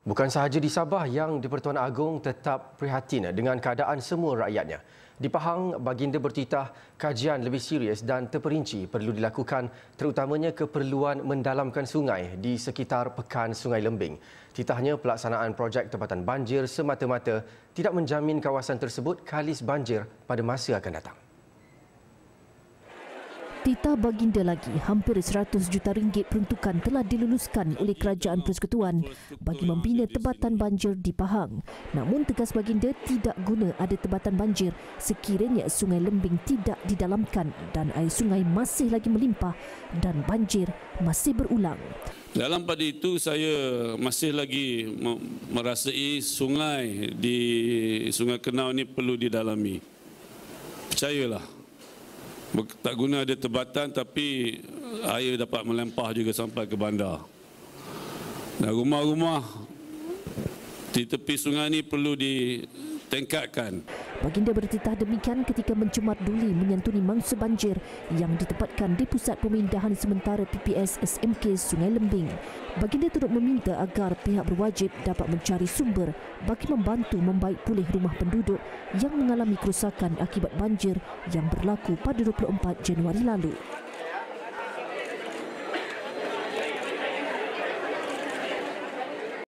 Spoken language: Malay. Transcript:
Bukan sahaja di Sabah yang di-Pertuan Agong tetap prihatin dengan keadaan semua rakyatnya. Di Pahang, Baginda bertitah kajian lebih serius dan terperinci perlu dilakukan terutamanya keperluan mendalamkan sungai di sekitar pekan Sungai Lembing. Titahnya pelaksanaan projek tempatan banjir semata-mata tidak menjamin kawasan tersebut kalis banjir pada masa akan datang. Tita baginda lagi hampir 100 juta ringgit peruntukan telah diluluskan oleh kerajaan persekutuan bagi membina tebatan banjir di Pahang. Namun tegas baginda tidak guna ada tebatan banjir sekiranya sungai lembing tidak didalamkan dan air sungai masih lagi melimpah dan banjir masih berulang. Dalam pada itu saya masih lagi merasai sungai di Sungai Kenau ini perlu didalami. Percayalah, tak guna ada tebatan tapi eh, air dapat melempah juga sampai ke bandar. Dan rumah-rumah di tepi sungai ini perlu di tingkatkan. Baginda bertitah demikian ketika mencemat duli menyantuni mangsa banjir yang ditempatkan di Pusat Pemindahan Sementara PPS SMK Sungai Lembing. Baginda turut meminta agar pihak berwajib dapat mencari sumber bagi membantu membaik pulih rumah penduduk yang mengalami kerusakan akibat banjir yang berlaku pada 24 Januari lalu.